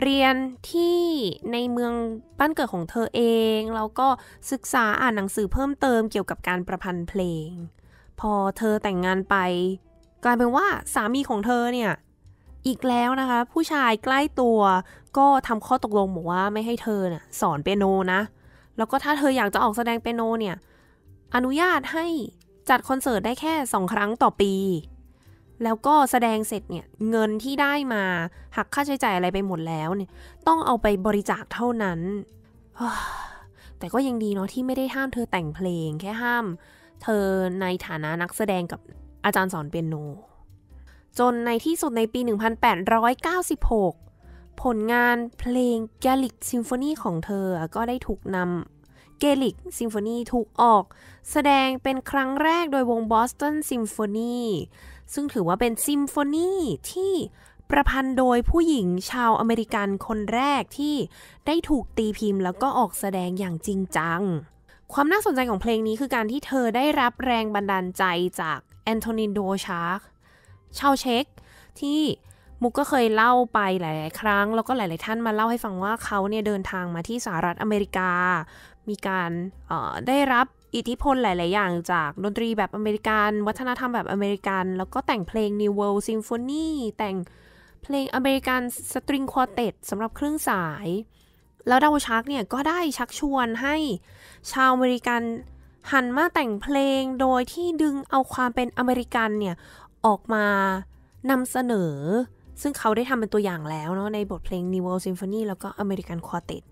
เรียนที่ในเมืองบ้านเกิดของเธอเองแล้วก็ศึกษาอ่านหนังสือเพิ่มเติมเกี่ยวกับการประพันธ์เพลง พอเธอแต่งงานไป กลายเป็นว่าสามีของเธอเนี่ย อีกแล้วนะคะ ผู้ชายใกล้ตัวก็ทำข้อตกลงบอกว่าไม่ให้เธอน่ะสอนเปียโนนะ แล้วก็ถ้าเธออยากจะออกแสดงเปียโนเนี่ยอนุญาตให้จัดคอนเสิร์ตได้แค่ 2 ครั้งต่อปีแล้วก็แสดงเสร็จเนี่ยเงินที่ได้มาหักค่าใช้จ่ายอะไรไปหมดแล้วเนี่ย ต้องเอาไปบริจาคเท่านั้น แต่ก็ยังดีเนาะที่ไม่ได้ห้ามเธอแต่งเพลงแค่ห้าม เธอในฐานะนักแสดงกับอาจารย์สอนเปียโน จนในที่สุดในปี 1896 ผลงานเพลง g a ล l i c Symphony ของเธอก็ได้ถูกนำเกลิกซิมโฟนีถูกออกแสดงเป็นครั้งแรกโดยวงบอสตันซิมโฟนีซึ่งถือว่าเป็นซิมโฟนีที่ประพันธ์โดยผู้หญิงชาวอเมริกันคนแรกที่ได้ถูกตีพิมพ์แล้วก็ออกแสดงอย่างจริงจัง ความน่าสนใจของเพลงนี้คือการที่เธอได้รับแรงบันดาลใจจากแอนโทนินโดชาร์กชาวเช็กที่มุกก็เคยเล่าไปหลายๆครั้งแล้วก็หลาย ๆ ท่านมาเล่าให้ฟังว่าเขาเนี่ยเดินทางมาที่สหรัฐอเมริกา มีการได้รับอิทธิพลหลาย ๆ อย่างจากดนตรีแบบอเมริกัน วัฒนธรรมแบบอเมริกัน แล้วก็แต่งเพลง New World Symphony แต่งเพลงอเมริกันสตริงค a อเต t สำหรับเครื่องสาย แล้วดาวชักเนี่ยก็ได้ชักชวนให้ ชาวอเมริกันหันมาแต่งเพลงโดยที่ดึงเอาความเป็นอเมริกันเนี่ย ออกมานำเสนอ ซึ่งเขาได้ทำเป็นตัวอย่างแล้วเนาะในบทเพลง New World Symphony แล้วก็ American Quartet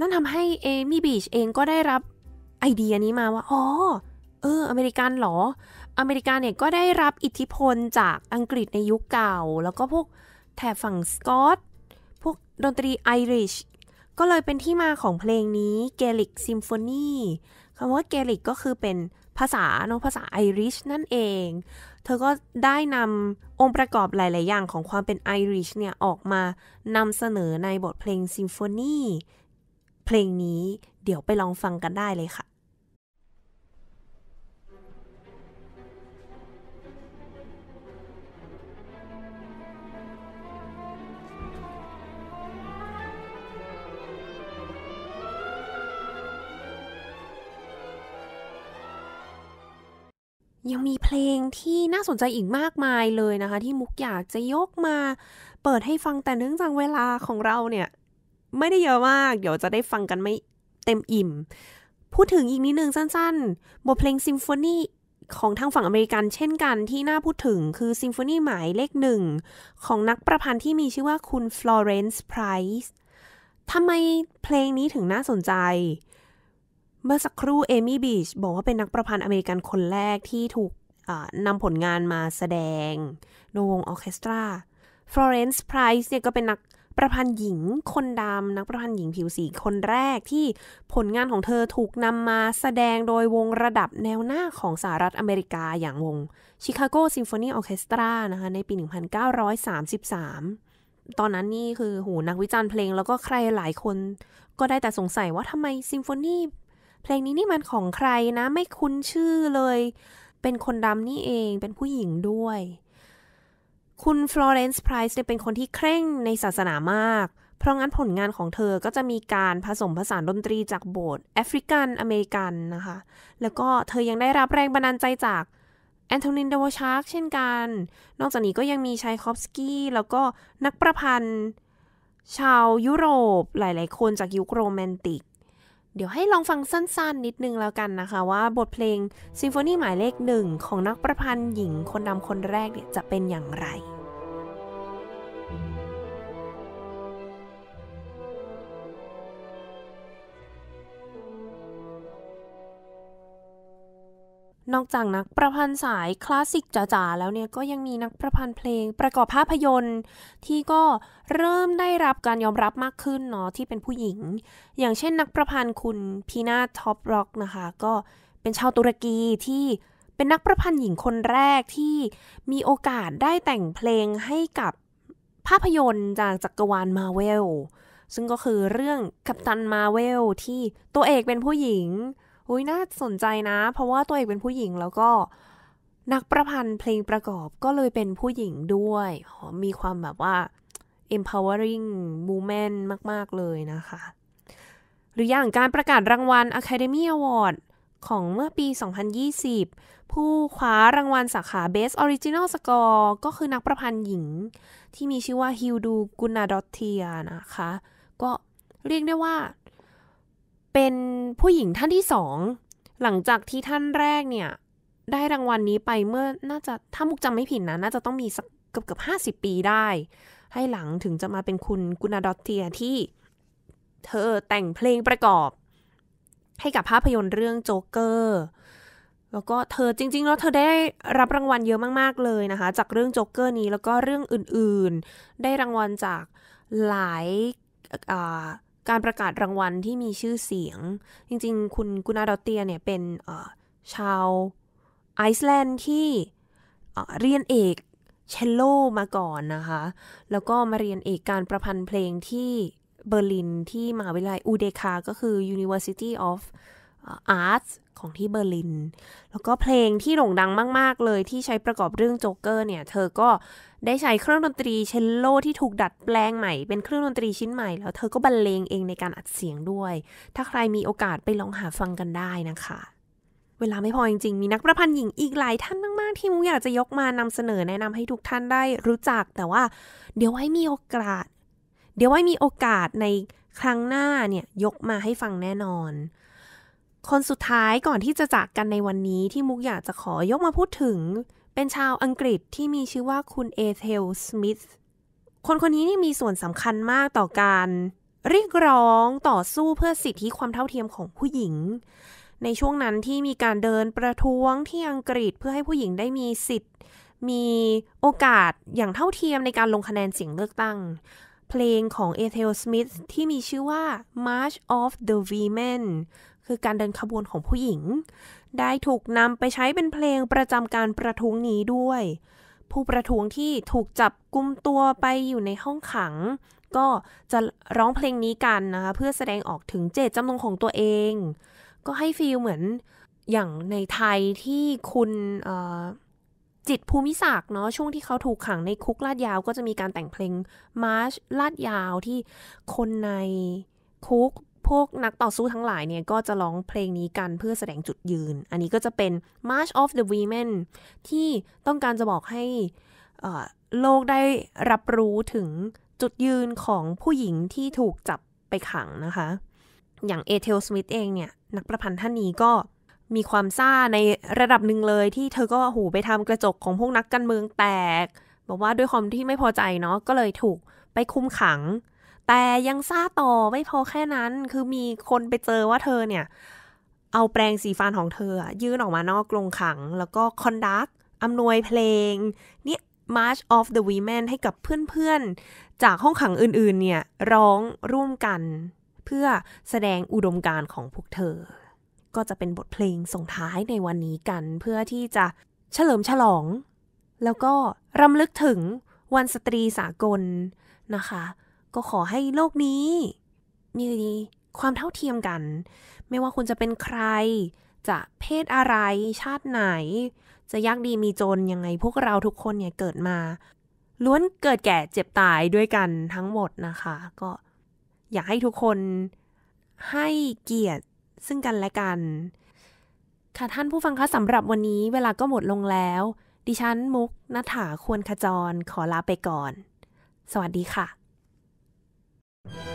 นั่นทำให้เอมี่บีชเองก็ได้รับไอเดียนี้มาว่าอ๋อเออ อเมริกันหรอ อเมริกันเนี่ยก็ได้รับอิทธิพลจากอังกฤษในยุคเก่า แล้วก็พวกแถบฝั่งสกอต พวกดนตรีไอริชก็เลยเป็นที่มาของเพลงนี้ Gaelic Symphony คำว่า Gaelic ก็คือเป็นภาษาเนาะภาษาไอริชนั่นเอง เธอก็ได้นำองค์ประกอบหลาย ๆ อย่างของความเป็นไอริชเนี่ยออกมานำเสนอในบทเพลงซิมโฟนีเพลงนี้ เดี๋ยวไปลองฟังกันได้เลยค่ะยังมีเพลงที่น่าสนใจอีกมากมายเลยนะคะ ที่มุกอยากจะยกมาเปิดให้ฟังแต่เนื่องจากเวลาของเราเนี่ย ไม่ได้เยอะมาก เดี๋ยวจะได้ฟังกันไม่เต็มอิ่ม พูดถึงอีกนิดนึงสั้นๆ บทเพลงซิมโฟนีของทางฝั่งอเมริกันเช่นกันที่น่าพูดถึงคือซิมโฟนีหมายเลขหนึ่ง ของนักประพันธ์ที่มีชื่อว่าคุณฟลอเรนซ์ไพรส์ทำไมเพลงนี้ถึงน่าสนใจเมื่อสักครู่เอมี่บีชบอกว่าเป็นนักประพันธ์อเมริกันคนแรกที่ถูกนำผลงานมาแสดงดนวงออเคสตราฟลอเรนซ์ไพรส์เนี่ยก็เป็นนักประพันธ์หญิงคนดำนักประพันธ์หญิงผิวสีคนแรกที่ผลงานของเธอถูกนำมาแสดงโดยวงระดับแนวหน้าของสหรัฐอเมริกาอย่างวงชิคาโกซิมโฟนีออเคสตรานะคะ ในปี 1933 ตอนนั้นนี่คือหูนักวิจารณ์เพลงแล้วก็ใครหลายคนก็ได้แต่สงสัยว่าทำไมซิมโฟนีเพลงนี้นี่มันของใครนะไม่คุ้นชื่อเลย เป็นคนดำนี่เองเป็นผู้หญิงด้วย คุณฟลอเรนซ์ไพรส์เป็นคนที่เคร่งในศาสนามาก เพราะงั้นผลงานของเธอก็จะมีการผสมผสานดนตรีจากโบสถ์แอฟริกันอเมริกันนะคะแล้วก็เธอยังได้รับแรงบันดาลใจจากแอนโทนินเดวชาร์กเช่นกัน นอกจากนี้ก็ยังมีชายคอฟสกี้แล้วก็นักประพันธ์ ชาวยุโรปหลาย ๆ คนจากยุคโรแมนติกเดี๋ยวให้ลองฟังสั้นๆนิดนึงแล้วกันนะคะว่าบทเพลงซิมโฟนีหมายเลขหนึ่งของนักประพันธ์หญิงคนดำคนแรกเนี่ยจะเป็นอย่างไรนอกจากนักประพันธ์สายคลาสสิกจ๋าๆแล้วเนี่ยก็ยังมีนักประพันธ์เพลงประกอบภาพยนตร์ที่ก็เริ่มได้รับการยอมรับมากขึ้นเนาะที่เป็นผู้หญิง อย่างเช่นนักประพันธ์คุณพีนาท็อปร็อกนะคะ ก็เป็นชาวตุรกีที่เป็นนักประพันธ์หญิงคนแรกที่มีโอกาสได้แต่งเพลงให้กับภาพยนตร์จากจักกรวาลมาเวลซึ่งก็คือเรื่องกัปตันมาเวลที่ตัวเอกเป็นผู้หญิงอุ้ยน่าสนใจนะ เพราะว่าตัวเองเป็นผู้หญิงแล้วก็ นักประพันธ์เพลงประกอบก็เลยเป็นผู้หญิงด้วย มีความแบบว่า empowering m o m e n t มาก ๆ เลยนะคะ หรืออย่างการประกาศรางวัล Academy Award ของเมื่อปี 2020 ผู้คว้ารางวัลสาขา Best Original Score ก็คือนักประพันธ์หญิงที่มีชื่อว่าฮิวดู กุนาดอตเทียนะคะ ก็เรียกได้ว่าเป็นผู้หญิงท่านที่สองหลังจากที่ท่านแรกเนี่ยได้รางวัลนนี้ไปเมื่อน่าจะถ้ามุกจำไม่ผิดนะน่าจะต้องมีสักเกือบเกือบห้าสิบปีได้ ให้หลังถึงจะมาเป็นคุณกุณาดอตเทียที่เธอแต่งเพลงประกอบ ให้กับภาพยนตร์เรื่องโจ๊กเกอร์ แล้วก็เธอจริงๆ แล้วเธอได้รับรางวัลเยอะมากๆเลยนะคะ จากเรื่องโจ๊กเกอร์นี้แล้วก็เรื่องอื่นๆได้รางวัลจากหลายการประกาศรางวัลที่มีชื่อเสียงจริงๆ คุณกุนาดอเตียเนี่ยเป็นชาวไอซ์แลนด์ที่เรียนเอกเชลโลมาก่อนนะคะ แล้วก็มาเรียนเอกการประพันธ์เพลงที่เบอร์ลินที่มหาวิทยาลัยอูเดคา ก็คือ University of Arts ของที่เบอร์ลิน แล้วก็เพลงที่โด่งดังมาก ๆ เลยที่ใช้ประกอบเรื่องโจ๊กเกอร์เนี่ย เธอก็ได้ใช้เครื่องดนตรีเชลโลที่ถูกดัดแปลงใหม่ เป็นเครื่องดนตรีชิ้นใหม่ แล้วเธอก็บรรเลงเองในการอัดเสียงด้วย ถ้าใครมีโอกาสไปลองหาฟังกันได้นะคะ เวลาไม่พอจริง ๆ มีนักประพันธ์หญิงอีกหลายท่านมาก ๆ ที่มุอยากจะยกมานำเสนอแนะนำให้ทุกท่านได้รู้จัก แต่ว่าเดี๋ยวไว้มีโอกาส เดี๋ยวไว้มีโอกาสในครั้งหน้าเนี่ยยกมาให้ฟังแน่นอนคนสุดท้ายก่อนที่จะจากกันในวันนี้ที่มุกอยากจะขอยกมาพูดถึง เป็นชาวอังกฤษที่มีชื่อว่าคุณเอเทลสมิธคนคนนี้นี่มีส่วนสำคัญมากต่อการเรียกร้องต่อสู้เพื่อสิทธิความเท่าเทียมของผู้หญิง ในช่วงนั้นที่มีการเดินประท้วงที่อังกฤษเพื่อให้ผู้หญิงได้มีสิทธิ์มีโอกาสอย่างเท่าเทียมในการลงคะแนนเสียงเลือกตั้งเพลงของเอเทลสมิธที่มีชื่อว่า March of the Women คือการเดินขบวนของผู้หญิง ได้ถูกนำไปใช้เป็นเพลงประจำการประท้วงนี้ด้วย ผู้ประท้วงที่ถูกจับกุมตัวไปอยู่ในห้องขัง ก็จะร้องเพลงนี้กันนะคะ เพื่อแสดงออกถึงเจตจำนงของตัวเอง ก็ให้ฟีลเหมือนอย่างในไทยที่คุณจิตภูมิศักดิ์เนาะช่วงที่เขาถูกขังในคุกลาดยาว ก็จะมีการแต่งเพลงมาร์ชลาดยาวที่คนในคุกพวกนักต่อสู้ทั้งหลายเนี่ยก็จะร้องเพลงนี้กันเพื่อแสดงจุดยืน อันนี้ก็จะเป็น March of the Women ที่ต้องการจะบอกให้โลกได้รับรู้ถึงจุดยืนของผู้หญิงที่ถูกจับไปขังนะคะ อย่างเอเทลสมิธเองเนี่ยนักประพันธ์ท่านนี้ก็มีความซ่าในระดับหนึ่งเลยที่เธอก็หูไปทำกระจกของพวกนักการเมืองแตก บอกว่าด้วยความที่ไม่พอใจเนาะก็เลยถูกไปคุมขังแต่ยังซาต่อไม่พอแค่นั้น คือมีคนไปเจอว่าเธอเนี่ย เอาแปรงสีฟันของเธอ ยื่นออกมานอกกรงขัง แล้วก็คอนดักอำนวยเพลงเนี่ย March of the Women ให้กับเพื่อน ๆ จากห้องขังอื่น ๆ เนี่ย ร้องร่วมกัน เพื่อแสดงอุดมการของพวกเธอ ก็จะเป็นบทเพลงส่งท้ายในวันนี้กัน เพื่อที่จะเฉลิมฉลอง แล้วก็รำลึกถึงวันสตรีสากลนะคะก็ขอให้โลกนี้มีความเท่าเทียมกัน ไม่ว่าคุณจะเป็นใคร จะเพศอะไรชาติไหน จะยากดีมีจนยังไง พวกเราทุกคนเนี่ยเกิดมา ล้วนเกิดแก่เจ็บตายด้วยกันทั้งหมดนะคะ ก็อยากให้ทุกคน ให้เกียรติซึ่งกันและกัน ค่ะท่านผู้ฟังคะสำหรับวันนี้ เวลาก็หมดลงแล้ว ดิฉันมุกนัฐาควรขจรขอลาไปก่อน สวัสดีค่ะ Gen C and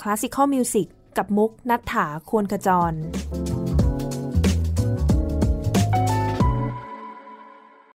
Classical Music กับมุกนัฐถาควรขจร